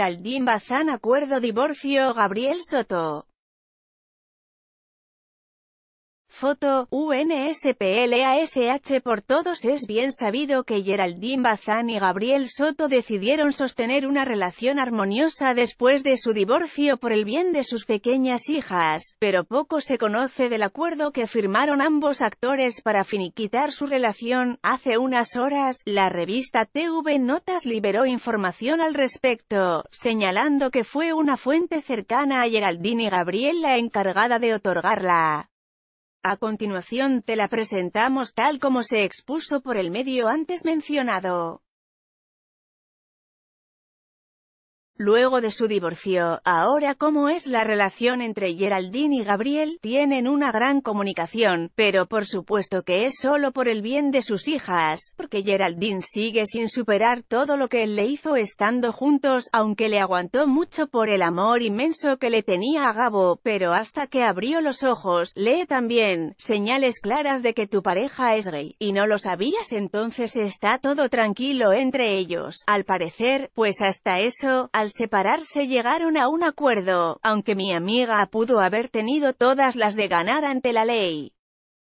Geraldine Bazán acuerdo divorcio Gabriel Soto Foto, UNSPLASH Por todos es bien sabido que Geraldine Bazán y Gabriel Soto decidieron sostener una relación armoniosa después de su divorcio por el bien de sus pequeñas hijas, pero poco se conoce del acuerdo que firmaron ambos actores para finiquitar su relación. Hace unas horas, la revista TV Notas liberó información al respecto, señalando que fue una fuente cercana a Geraldine y Gabriel la encargada de otorgarla. A continuación te la presentamos tal como se expuso por el medio antes mencionado. Luego de su divorcio, ahora cómo es la relación entre Geraldine y Gabriel, tienen una gran comunicación, pero por supuesto que es solo por el bien de sus hijas, porque Geraldine sigue sin superar todo lo que él le hizo estando juntos, aunque le aguantó mucho por el amor inmenso que le tenía a Gabo, pero hasta que abrió los ojos, lee también, señales claras de que tu pareja es gay, y no lo sabías entonces está todo tranquilo entre ellos, al parecer, pues hasta eso, al separarse llegaron a un acuerdo, aunque mi amiga pudo haber tenido todas las de ganar ante la ley.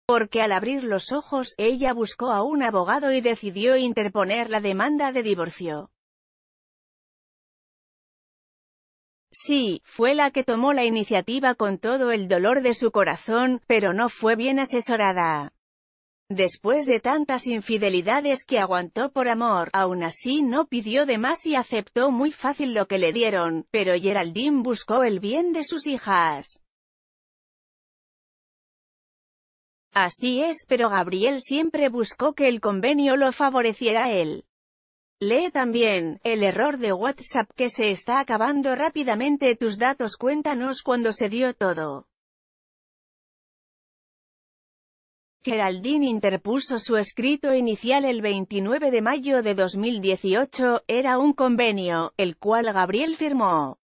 Porque al abrir los ojos, ella buscó a un abogado y decidió interponer la demanda de divorcio. Sí, fue la que tomó la iniciativa con todo el dolor de su corazón, pero no fue bien asesorada. Después de tantas infidelidades que aguantó por amor, aún así no pidió de más y aceptó muy fácil lo que le dieron, pero Geraldine buscó el bien de sus hijas. Así es, pero Gabriel siempre buscó que el convenio lo favoreciera a él. Lee también, el error de WhatsApp que se está acabando rápidamente tus datos cuéntanos cuando se dio todo. Geraldine interpuso su escrito inicial el 29 de mayo de 2018, era un convenio, el cual Gabriel firmó.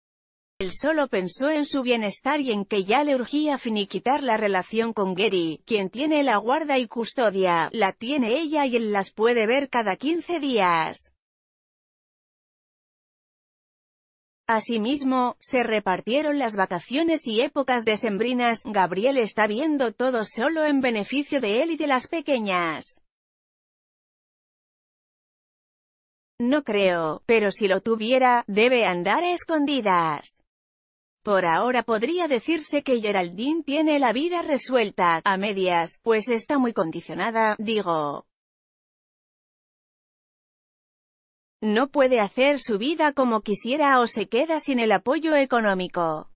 Él solo pensó en su bienestar y en que ya le urgía finiquitar la relación con Gary, quien tiene la guarda y custodia, la tiene ella y él las puede ver cada 15 días. Asimismo, se repartieron las vacaciones y épocas sembrinas. Gabriel está viendo todo solo en beneficio de él y de las pequeñas. No creo, pero si lo tuviera, debe andar a escondidas. Por ahora podría decirse que Geraldine tiene la vida resuelta, a medias, pues está muy condicionada, digo. No puede hacer su vida como quisiera o se queda sin el apoyo económico.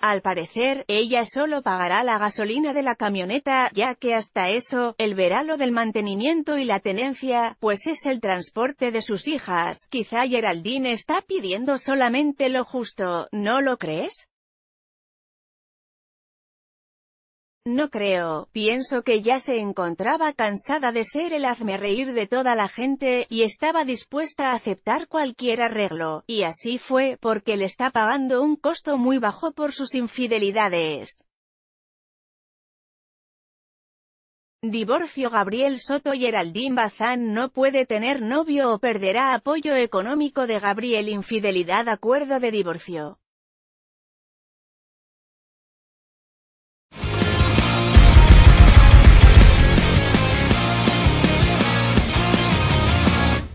Al parecer, ella solo pagará la gasolina de la camioneta, ya que hasta eso, el lo del mantenimiento y la tenencia, pues es el transporte de sus hijas. Quizá Geraldine está pidiendo solamente lo justo, ¿no lo crees? No creo, pienso que ya se encontraba cansada de ser el hazme reír de toda la gente, y estaba dispuesta a aceptar cualquier arreglo, y así fue, porque le está pagando un costo muy bajo por sus infidelidades. Divorcio Gabriel Soto Geraldine Bazán no puede tener novio o perderá apoyo económico de Gabriel Infidelidad Acuerdo de divorcio